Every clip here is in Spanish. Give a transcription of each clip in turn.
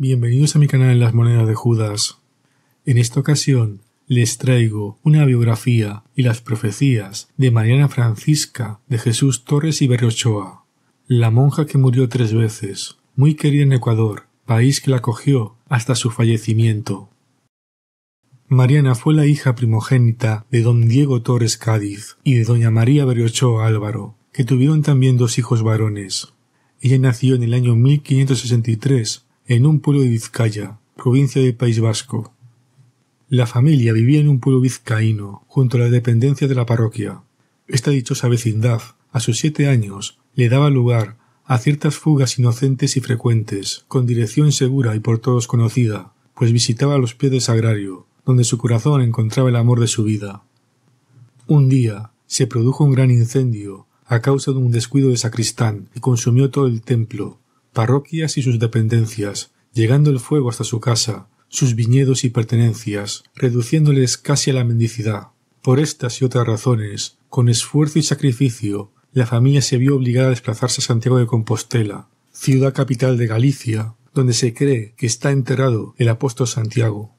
Bienvenidos a mi canal Las Monedas de Judas. En esta ocasión les traigo una biografía y las profecías de Mariana Francisca de Jesús Torres y Berriochoa, la monja que murió tres veces, muy querida en Ecuador, país que la acogió hasta su fallecimiento. Mariana fue la hija primogénita de don Diego Torres Cádiz y de doña María Berriochoa Álvaro, que tuvieron también dos hijos varones. Ella nació en el año 1563 en un pueblo de Vizcaya, provincia del País Vasco. La familia vivía en un pueblo vizcaíno, junto a la dependencia de la parroquia. Esta dichosa vecindad, a sus siete años, le daba lugar a ciertas fugas inocentes y frecuentes, con dirección segura y por todos conocida, pues visitaba los pies del sagrario, donde su corazón encontraba el amor de su vida. Un día se produjo un gran incendio a causa de un descuido de sacristán y consumió todo el templo, parroquias y sus dependencias, llegando el fuego hasta su casa, sus viñedos y pertenencias, reduciéndoles casi a la mendicidad. Por estas y otras razones, con esfuerzo y sacrificio, la familia se vio obligada a desplazarse a Santiago de Compostela, ciudad capital de Galicia, donde se cree que está enterrado el apóstol Santiago.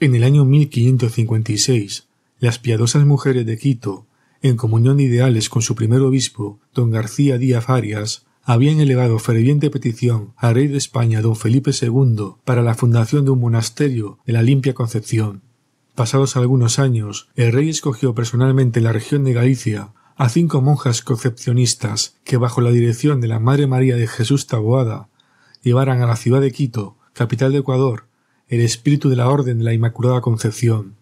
En el año 1556, las piadosas mujeres de Quito, en comunión de ideales con su primer obispo, don García Díaz Arias, habían elevado ferviente petición al rey de España don Felipe II para la fundación de un monasterio de la limpia Concepción. Pasados algunos años, el rey escogió personalmente en la región de Galicia a cinco monjas concepcionistas que bajo la dirección de la Madre María de Jesús Taboada llevaran a la ciudad de Quito, capital de Ecuador, el espíritu de la Orden de la Inmaculada Concepción.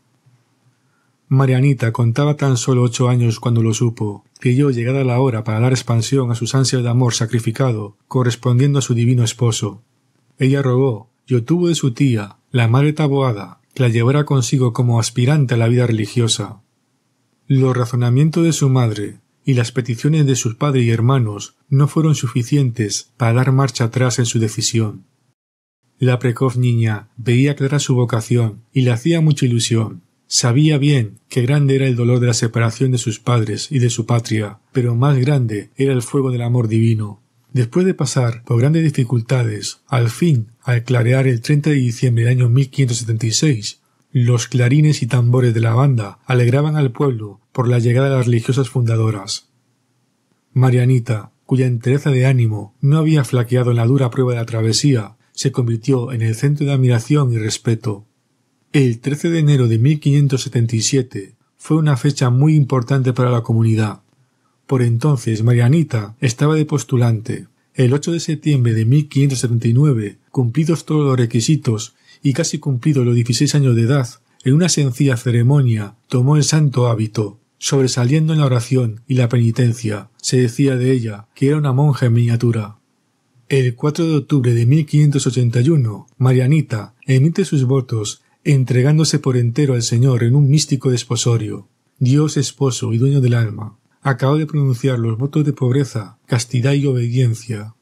Marianita contaba tan solo ocho años cuando lo supo, que yo llegada la hora para dar expansión a sus ansias de amor sacrificado, correspondiendo a su divino esposo. Ella rogó y obtuvo de su tía, la madre Taboada, que la llevara consigo como aspirante a la vida religiosa. Los razonamientos de su madre y las peticiones de sus padres y hermanos no fueron suficientes para dar marcha atrás en su decisión. La precoz niña veía clara su vocación y le hacía mucha ilusión, Sabía bien que grande era el dolor de la separación de sus padres y de su patria, pero más grande era el fuego del amor divino. Después de pasar por grandes dificultades, al fin, al clarear el 30 de diciembre del año 1576, los clarines y tambores de la banda alegraban al pueblo por la llegada de las religiosas fundadoras. Marianita, cuya entereza de ánimo no había flaqueado en la dura prueba de la travesía, se convirtió en el centro de admiración y respeto. El 13 de enero de 1577 fue una fecha muy importante para la comunidad. Por entonces Marianita estaba de postulante. El 8 de septiembre de 1579, cumplidos todos los requisitos y casi cumplidos los 16 años de edad, en una sencilla ceremonia tomó el santo hábito, sobresaliendo en la oración y la penitencia. Se decía de ella que era una monja en miniatura. El 4 de octubre de 1581, Marianita emite sus votos entregándose por entero al Señor en un místico desposorio. Dios esposo y dueño del alma, acaba de pronunciar los votos de pobreza, castidad y obediencia.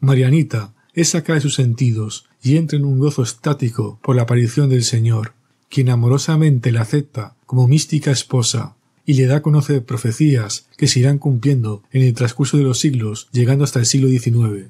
Marianita es sacada de sus sentidos y entra en un gozo estático por la aparición del Señor, quien amorosamente la acepta como mística esposa y le da a conocer profecías que se irán cumpliendo en el transcurso de los siglos, llegando hasta el siglo XIX.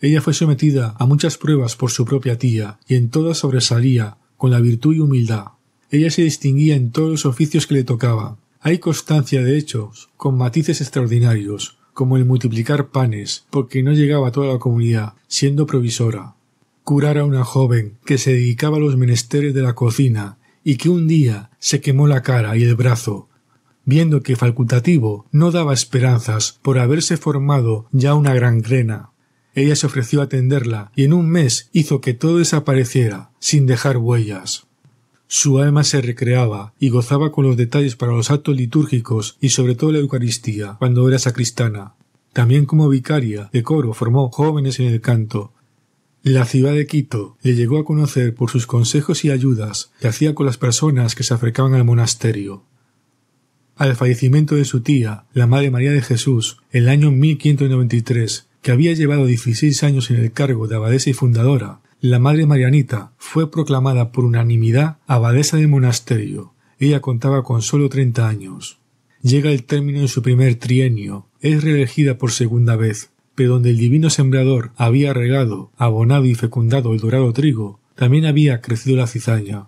Ella fue sometida a muchas pruebas por su propia tía y en todas sobresalía con la virtud y humildad. Ella se distinguía en todos los oficios que le tocaba. Hay constancia de hechos, con matices extraordinarios, como el multiplicar panes, porque no llegaba a toda la comunidad, siendo provisora. Curar a una joven que se dedicaba a los menesteres de la cocina y que un día se quemó la cara y el brazo, viendo que facultativo no daba esperanzas por haberse formado ya una gran grena. Ella se ofreció a atenderla y en un mes hizo que todo desapareciera, sin dejar huellas. Su alma se recreaba y gozaba con los detalles para los actos litúrgicos y sobre todo la Eucaristía, cuando era sacristana. También como vicaria de coro formó jóvenes en el canto, la ciudad de Quito le llegó a conocer por sus consejos y ayudas que hacía con las personas que se acercaban al monasterio. Al fallecimiento de su tía, la Madre María de Jesús, el año 1593, que había llevado 16 años en el cargo de abadesa y fundadora, la Madre Marianita fue proclamada por unanimidad abadesa del monasterio. Ella contaba con solo 30 años. Llega el término de su primer trienio, es reelegida por segunda vez, pero donde el divino sembrador había regado, abonado y fecundado el dorado trigo, también había crecido la cizaña.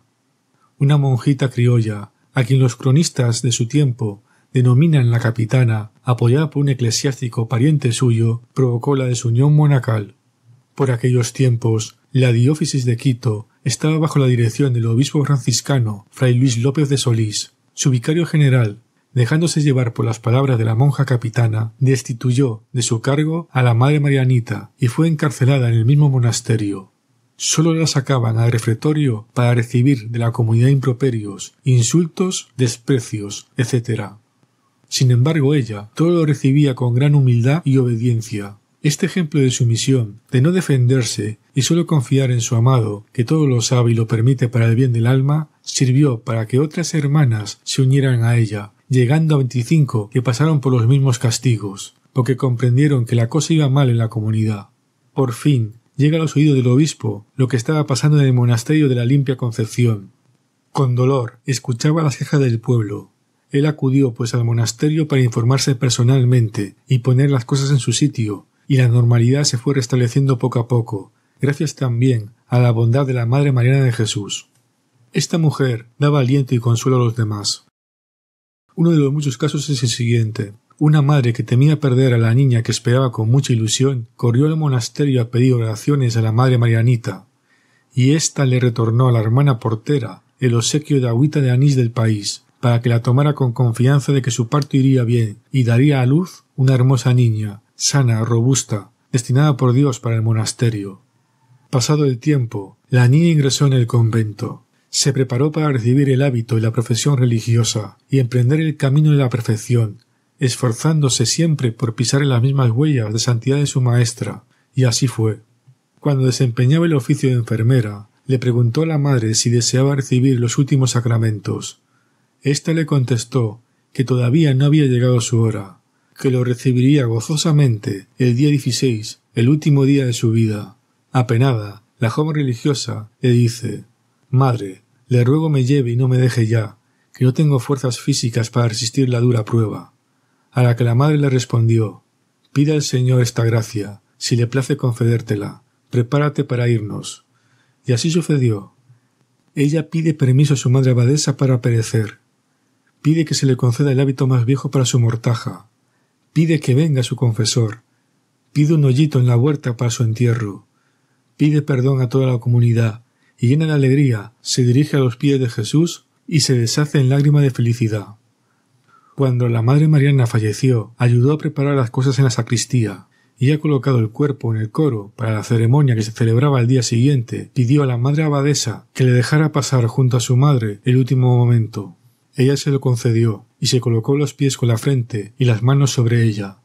Una monjita criolla, a quien los cronistas de su tiempo denominan la capitana, apoyada por un eclesiástico pariente suyo, provocó la desunión monacal. Por aquellos tiempos, la diócesis de Quito estaba bajo la dirección del obispo franciscano Fray Luis López de Solís. Su vicario general, dejándose llevar por las palabras de la monja capitana, destituyó de su cargo a la madre Marianita y fue encarcelada en el mismo monasterio. Solo la sacaban al refectorio para recibir de la comunidad improperios, insultos, desprecios, etc. Sin embargo, ella todo lo recibía con gran humildad y obediencia. Este ejemplo de sumisión, de no defenderse y solo confiar en su amado, que todo lo sabe y lo permite para el bien del alma, sirvió para que otras hermanas se unieran a ella, llegando a veinticinco que pasaron por los mismos castigos, porque comprendieron que la cosa iba mal en la comunidad. Por fin, llega a los oídos del obispo lo que estaba pasando en el monasterio de la limpia Concepción. Con dolor, escuchaba las quejas del pueblo, él acudió pues al monasterio para informarse personalmente y poner las cosas en su sitio, y la normalidad se fue restableciendo poco a poco, gracias también a la bondad de la Madre Mariana de Jesús. Esta mujer daba aliento y consuelo a los demás. Uno de los muchos casos es el siguiente. Una madre que temía perder a la niña que esperaba con mucha ilusión, corrió al monasterio a pedir oraciones a la Madre Marianita, y ésta le retornó a la hermana portera el obsequio de agüita de anís del país, para que la tomara con confianza de que su parto iría bien y daría a luz una hermosa niña, sana, robusta, destinada por Dios para el monasterio. Pasado el tiempo, la niña ingresó en el convento. Se preparó para recibir el hábito y la profesión religiosa y emprender el camino de la perfección, esforzándose siempre por pisar en las mismas huellas de santidad de su maestra, y así fue. Cuando desempeñaba el oficio de enfermera, le preguntó a la madre si deseaba recibir los últimos sacramentos, esta le contestó que todavía no había llegado su hora, que lo recibiría gozosamente el día 16, el último día de su vida. Apenada, la joven religiosa le dice Madre, le ruego me lleve y no me deje ya, que no tengo fuerzas físicas para resistir la dura prueba. A la que la madre le respondió Pida al Señor esta gracia, si le place concedértela, prepárate para irnos. Y así sucedió. Ella pide permiso a su madre abadesa para perecer, pide que se le conceda el hábito más viejo para su mortaja, pide que venga su confesor, pide un hoyito en la huerta para su entierro, pide perdón a toda la comunidad, y llena de alegría, se dirige a los pies de Jesús y se deshace en lágrima de felicidad. Cuando la Madre Mariana falleció, ayudó a preparar las cosas en la sacristía, y ha colocado el cuerpo en el coro para la ceremonia que se celebraba al día siguiente, pidió a la madre abadesa que le dejara pasar junto a su madre el último momento. Ella se lo concedió, y se colocó los pies con la frente y las manos sobre ella,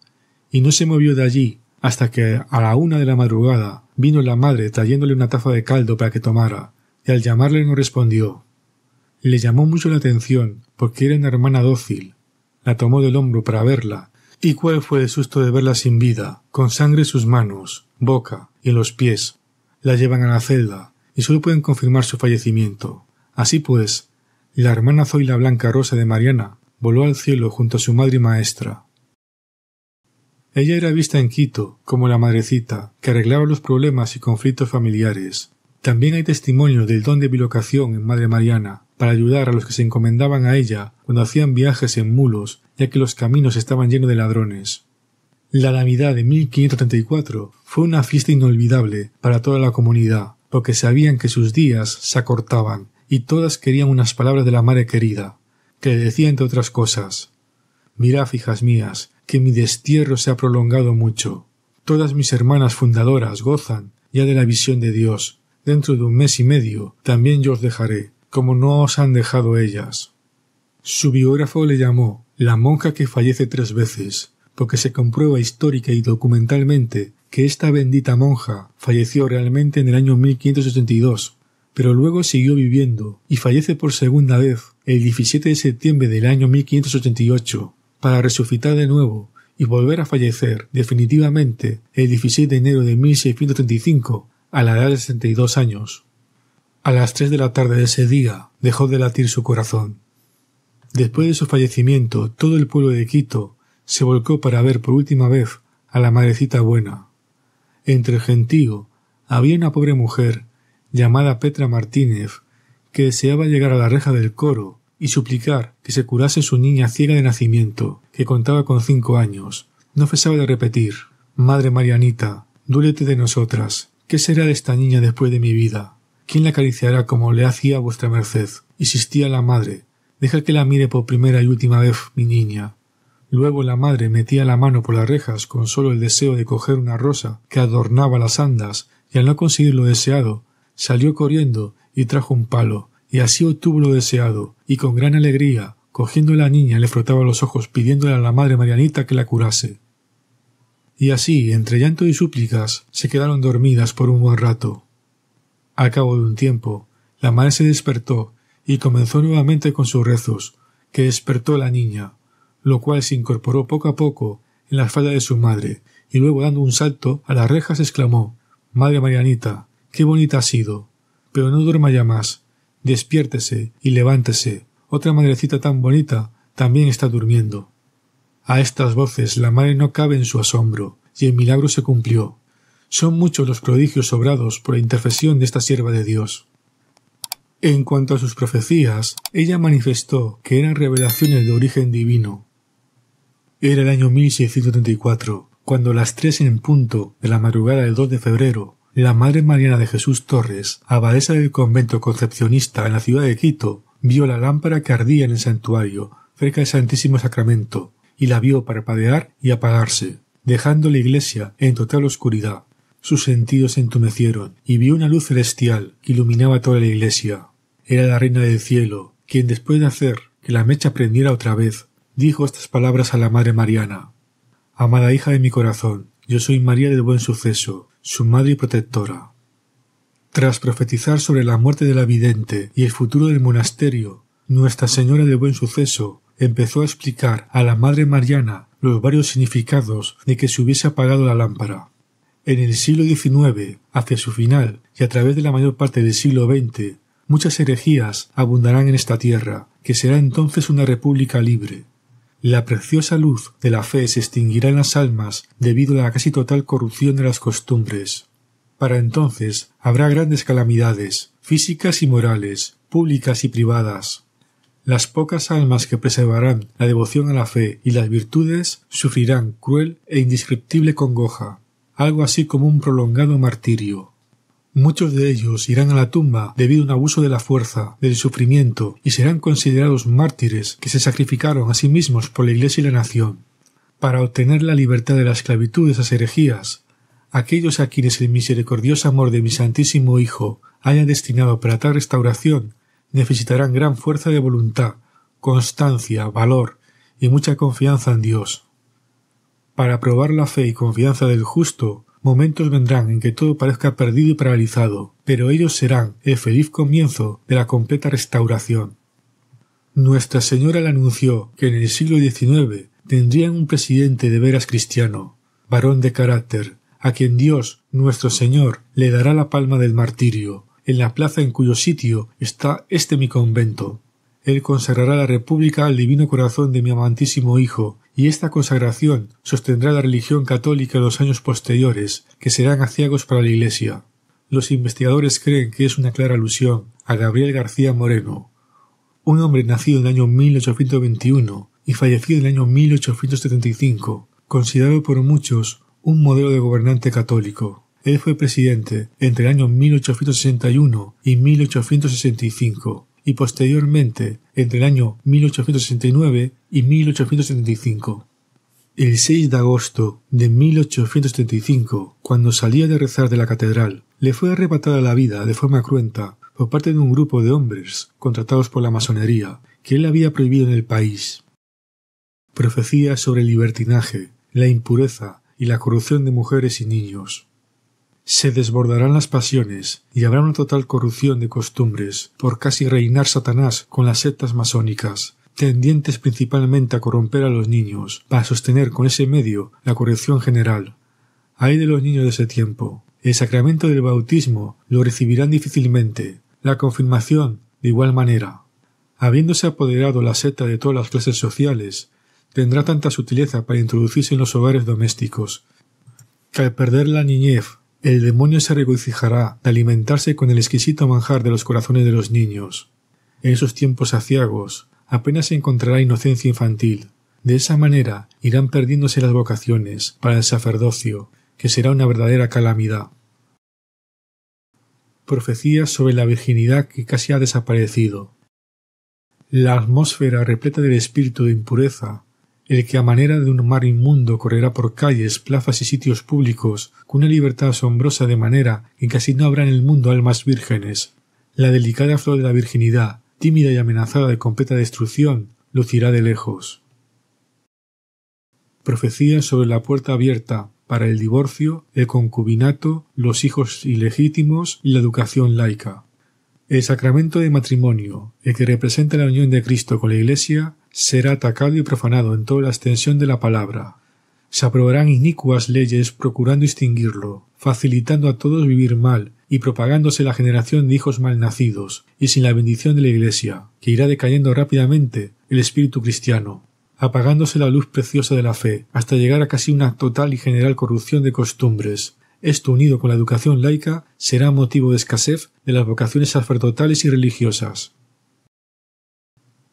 y no se movió de allí hasta que a la una de la madrugada vino la madre trayéndole una taza de caldo para que tomara, y al llamarle no respondió. Le llamó mucho la atención porque era una hermana dócil. La tomó del hombro para verla, y cuál fue el susto de verla sin vida, con sangre en sus manos, boca y los pies. La llevan a la celda, y solo pueden confirmar su fallecimiento. Así pues, la hermana Zoila Blanca Rosa de Mariana voló al cielo junto a su madre maestra. Ella era vista en Quito como la madrecita que arreglaba los problemas y conflictos familiares. También hay testimonio del don de bilocación en Madre Mariana para ayudar a los que se encomendaban a ella cuando hacían viajes en mulos, ya que los caminos estaban llenos de ladrones. La Navidad de 1534 fue una fiesta inolvidable para toda la comunidad, porque sabían que sus días se acortaban y todas querían unas palabras de la madre querida, que le decía entre otras cosas Mirad, hijas mías, que mi destierro se ha prolongado mucho. Todas mis hermanas fundadoras gozan ya de la visión de Dios. Dentro de un mes y medio también yo os dejaré, como no os han dejado ellas. Su biógrafo le llamó la monja que fallece tres veces, porque se comprueba histórica y documentalmente que esta bendita monja falleció realmente en el año 1582, pero luego siguió viviendo y fallece por segunda vez el 17 de septiembre del año 1588 para resucitar de nuevo y volver a fallecer definitivamente el 16 de enero de 1635 a la edad de 62 años. A las 3 de la tarde de ese día dejó de latir su corazón. Después de su fallecimiento, todo el pueblo de Quito se volcó para ver por última vez a la madrecita buena. Entre el gentío había una pobre mujer llamada Petra Martínez, que deseaba llegar a la reja del coro y suplicar que se curase su niña ciega de nacimiento, que contaba con cinco años. No cesaba de repetir Madre Marianita, dúlete de nosotras. ¿Qué será de esta niña después de mi vida? ¿Quién la acariciará como le hacía a vuestra merced? Insistía la madre. Deja que la mire por primera y última vez, mi niña. Luego la madre metía la mano por las rejas con solo el deseo de coger una rosa que adornaba las andas, y al no conseguir lo deseado, salió corriendo y trajo un palo, y así obtuvo lo deseado, y con gran alegría, cogiendo a la niña, le frotaba los ojos pidiéndole a la madre Marianita que la curase. Y así, entre llanto y súplicas, se quedaron dormidas por un buen rato. Al cabo de un tiempo, la madre se despertó y comenzó nuevamente con sus rezos, que despertó a la niña, lo cual se incorporó poco a poco en la falda de su madre, y luego dando un salto a las rejas exclamó Madre Marianita, Qué bonita ha sido. Pero no duerma ya más. Despiértese y levántese. Otra madrecita tan bonita también está durmiendo. A estas voces la madre no cabe en su asombro, y el milagro se cumplió. Son muchos los prodigios sobrados por la intercesión de esta sierva de Dios. En cuanto a sus profecías, ella manifestó que eran revelaciones de origen divino. Era el año 1634, cuando las tres en punto de la madrugada del 2 de febrero, la Madre Mariana de Jesús Torres, abadesa del convento concepcionista en la ciudad de Quito, vio la lámpara que ardía en el santuario, cerca del Santísimo Sacramento, y la vio parpadear y apagarse, dejando la iglesia en total oscuridad. Sus sentidos se entumecieron, y vio una luz celestial que iluminaba toda la iglesia. Era la reina del cielo, quien después de hacer que la mecha prendiera otra vez, dijo estas palabras a la Madre Mariana Amada hija de mi corazón, yo soy María del Buen Suceso, su madre protectora. Tras profetizar sobre la muerte de la vidente y el futuro del monasterio, Nuestra Señora de Buen Suceso empezó a explicar a la Madre Mariana los varios significados de que se hubiese apagado la lámpara. En el siglo XIX, hacia su final y a través de la mayor parte del siglo XX, muchas herejías abundarán en esta tierra, que será entonces una república libre. La preciosa luz de la fe se extinguirá en las almas debido a la casi total corrupción de las costumbres. Para entonces habrá grandes calamidades, físicas y morales, públicas y privadas. Las pocas almas que preservarán la devoción a la fe y las virtudes sufrirán cruel e indescriptible congoja, algo así como un prolongado martirio. Muchos de ellos irán a la tumba debido a un abuso de la fuerza, del sufrimiento, y serán considerados mártires que se sacrificaron a sí mismos por la Iglesia y la nación. Para obtener la libertad de la esclavitud de esas herejías, aquellos a quienes el misericordioso amor de mi Santísimo Hijo haya destinado para tal restauración, necesitarán gran fuerza de voluntad, constancia, valor y mucha confianza en Dios. Para probar la fe y confianza del justo, Momentos vendrán en que todo parezca perdido y paralizado, pero ellos serán el feliz comienzo de la completa restauración. Nuestra Señora le anunció que en el siglo XIX tendrían un presidente de veras cristiano, varón de carácter, a quien Dios, nuestro Señor, le dará la palma del martirio, en la plaza en cuyo sitio está este mi convento. Él consagrará la República al Divino Corazón de mi amantísimo Hijo y esta consagración sostendrá la religión católica en los años posteriores, que serán aciagos para la Iglesia. Los investigadores creen que es una clara alusión a Gabriel García Moreno, un hombre nacido en el año 1821 y fallecido en el año 1875, considerado por muchos un modelo de gobernante católico. Él fue presidente entre el año 1861 y 1865 y posteriormente entre el año 1869 y 1875. El 6 de agosto de 1875, cuando salía de rezar de la catedral, le fue arrebatada la vida de forma cruenta por parte de un grupo de hombres contratados por la masonería que él había prohibido en el país. Profecía sobre el libertinaje, la impureza y la corrupción de mujeres y niños se desbordarán las pasiones y habrá una total corrupción de costumbres, por casi reinar Satanás con las sectas masónicas, tendientes principalmente a corromper a los niños, para sostener con ese medio la corrección general. Hay de los niños de ese tiempo. El sacramento del bautismo lo recibirán difícilmente, la confirmación de igual manera. Habiéndose apoderado la seta de todas las clases sociales, tendrá tanta sutileza para introducirse en los hogares domésticos, que al perder la niñez el demonio se regocijará de alimentarse con el exquisito manjar de los corazones de los niños. En esos tiempos aciagos apenas se encontrará inocencia infantil. De esa manera irán perdiéndose las vocaciones para el sacerdocio, que será una verdadera calamidad. Profecías sobre la virginidad que casi ha desaparecido. La atmósfera repleta del espíritu de impureza el que a manera de un mar inmundo correrá por calles, plazas y sitios públicos, con una libertad asombrosa de manera que casi no habrá en el mundo almas vírgenes. La delicada flor de la virginidad, tímida y amenazada de completa destrucción, lucirá de lejos. Profecía sobre la puerta abierta para el divorcio, el concubinato, los hijos ilegítimos y la educación laica. El sacramento de matrimonio, el que representa la unión de Cristo con la Iglesia, será atacado y profanado en toda la extensión de la palabra. Se aprobarán inicuas leyes procurando extinguirlo, facilitando a todos vivir mal y propagándose la generación de hijos malnacidos y sin la bendición de la Iglesia, que irá decayendo rápidamente el espíritu cristiano, apagándose la luz preciosa de la fe, hasta llegar a casi una total y general corrupción de costumbres. Esto unido con la educación laica será motivo de escasez de las vocaciones sacerdotales y religiosas,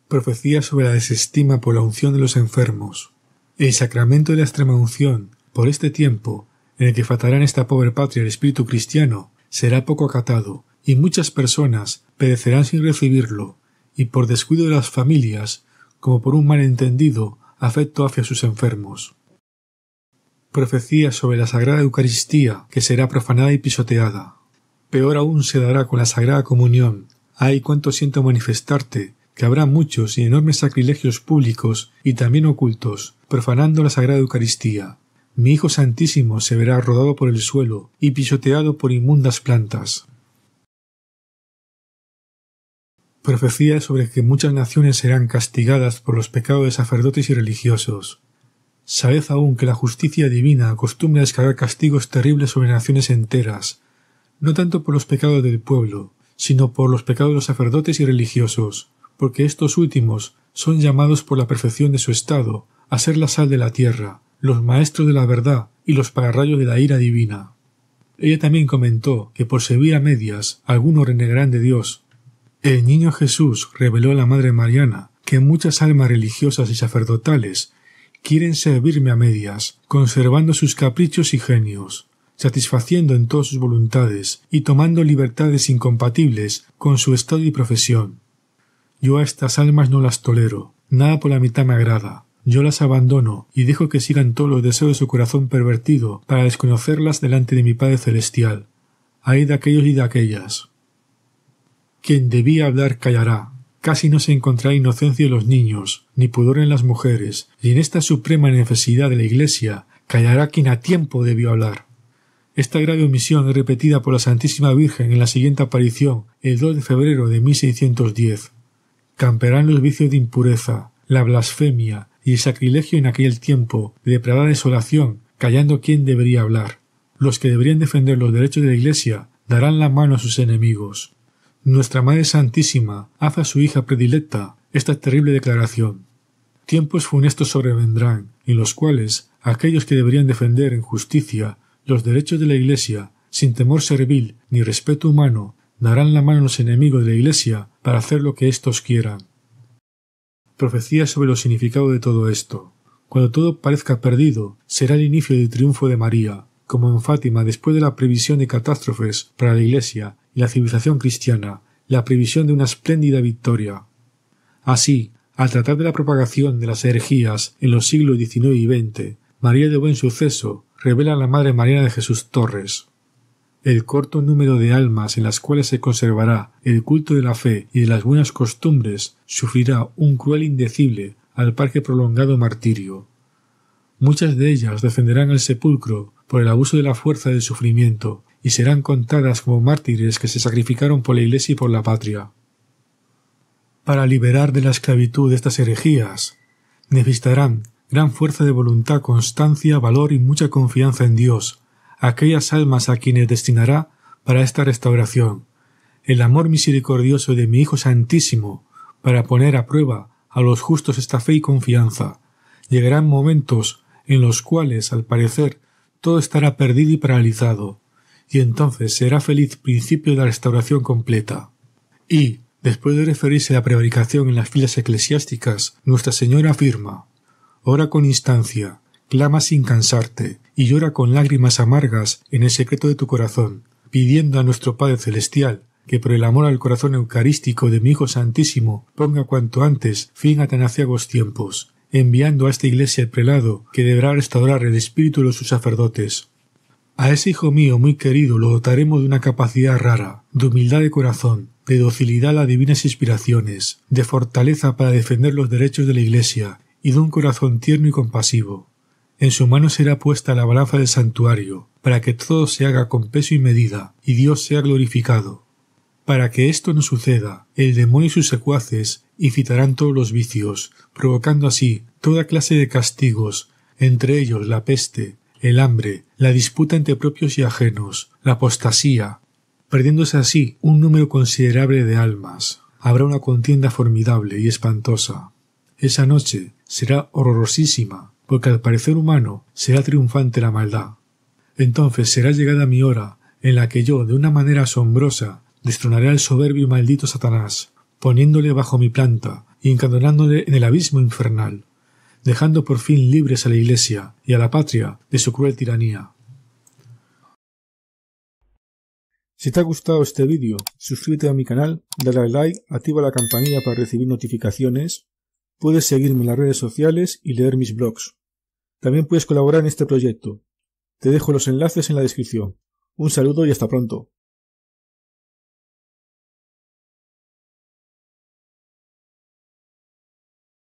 profecía sobre la desestima por la unción de los enfermos, el sacramento de la extrema unción, por este tiempo en el que faltará esta pobre patria el espíritu cristiano, será poco acatado, y muchas personas perecerán sin recibirlo, y por descuido de las familias, como por un malentendido afecto hacia sus enfermos. Profecía sobre la Sagrada Eucaristía, que será profanada y pisoteada. Peor aún se dará con la Sagrada Comunión. Ay, cuánto siento manifestarte que habrá muchos y enormes sacrilegios públicos y también ocultos, profanando la Sagrada Eucaristía. Mi Hijo Santísimo se verá rodado por el suelo y pisoteado por inmundas plantas. Profecía sobre que muchas naciones serán castigadas por los pecados de sacerdotes y religiosos. Sabed aún que la justicia divina acostumbra a descargar castigos terribles sobre naciones enteras, no tanto por los pecados del pueblo, sino por los pecados de los sacerdotes y religiosos, porque estos últimos son llamados por la perfección de su estado a ser la sal de la tierra, los maestros de la verdad y los pararrayos de la ira divina. Ella también comentó que por servir a medias algunos renegarán de Dios. El niño Jesús reveló a la Madre Mariana que muchas almas religiosas y sacerdotales quieren servirme a medias, conservando sus caprichos y genios, satisfaciendo en todas sus voluntades y tomando libertades incompatibles con su estado y profesión. Yo a estas almas no las tolero, nada por la mitad me agrada. Yo las abandono y dejo que sigan todos los deseos de su corazón pervertido para desconocerlas delante de mi Padre Celestial. Ay de aquellos y de aquellas. Quien debía hablar callará. Casi no se encontrará inocencia en los niños, ni pudor en las mujeres, y en esta suprema necesidad de la Iglesia callará quien a tiempo debió hablar. Esta grave omisión es repetida por la Santísima Virgen en la siguiente aparición, el 2 de febrero de 1610 camperán los vicios de impureza, la blasfemia y el sacrilegio en aquel tiempo, de depravada desolación, callando quien debería hablar. Los que deberían defender los derechos de la Iglesia darán la mano a sus enemigos. Nuestra Madre Santísima hace a su hija predilecta esta terrible declaración. Tiempos funestos sobrevendrán, en los cuales aquellos que deberían defender en justicia los derechos de la Iglesia, sin temor servil ni respeto humano, darán la mano a los enemigos de la Iglesia para hacer lo que éstos quieran. Profecía sobre lo significado de todo esto. Cuando todo parezca perdido, será el inicio del triunfo de María, como en Fátima después de la previsión de catástrofes para la Iglesia y la civilización cristiana, la previsión de una espléndida victoria. Así, al tratar de la propagación de las herejías en los siglos XIX y XX, María de Buen Suceso revela a la Madre Mariana de Jesús Torres el corto número de almas en las cuales se conservará el culto de la fe y de las buenas costumbres sufrirá un cruel indecible al par que prolongado martirio. Muchas de ellas defenderán el sepulcro por el abuso de la fuerza del sufrimiento y serán contadas como mártires que se sacrificaron por la Iglesia y por la patria. Para liberar de la esclavitud estas herejías, necesitarán gran fuerza de voluntad, constancia, valor y mucha confianza en Dios, aquellas almas a quienes destinará para esta restauración, el amor misericordioso de mi Hijo Santísimo, para poner a prueba a los justos esta fe y confianza. Llegarán momentos en los cuales, al parecer, todo estará perdido y paralizado, y entonces será feliz principio de la restauración completa. Y, después de referirse a la prevaricación en las filas eclesiásticas, Nuestra Señora afirma Ora con instancia, clama sin cansarte, y llora con lágrimas amargas en el secreto de tu corazón, pidiendo a nuestro Padre Celestial que por el amor al corazón eucarístico de mi Hijo Santísimo ponga cuanto antes fin a tan aciagos tiempos, enviando a esta iglesia el prelado que deberá restaurar el espíritu de sus sacerdotes. A ese hijo mío muy querido lo dotaremos de una capacidad rara, de humildad de corazón, de docilidad a divinas inspiraciones, de fortaleza para defender los derechos de la Iglesia y de un corazón tierno y compasivo. En su mano será puesta la balanza del santuario, para que todo se haga con peso y medida, y Dios sea glorificado. Para que esto no suceda, el demonio y sus secuaces incitarán todos los vicios, provocando así toda clase de castigos, entre ellos la peste, el hambre, la disputa entre propios y ajenos, la apostasía, perdiéndose así un número considerable de almas. Habrá una contienda formidable y espantosa. Esa noche será horrorosísima, porque al parecer humano será triunfante la maldad. Entonces será llegada mi hora, en la que yo, de una manera asombrosa, destronaré al soberbio y maldito Satanás, poniéndole bajo mi planta y encadenándole en el abismo infernal, dejando por fin libres a la Iglesia y a la patria de su cruel tiranía. Si te ha gustado este vídeo, suscríbete a mi canal, dale like, activa la campanilla para recibir notificaciones Puedes seguirme en las redes sociales y leer mis blogs. También puedes colaborar en este proyecto. Te dejo los enlaces en la descripción. Un saludo y hasta pronto.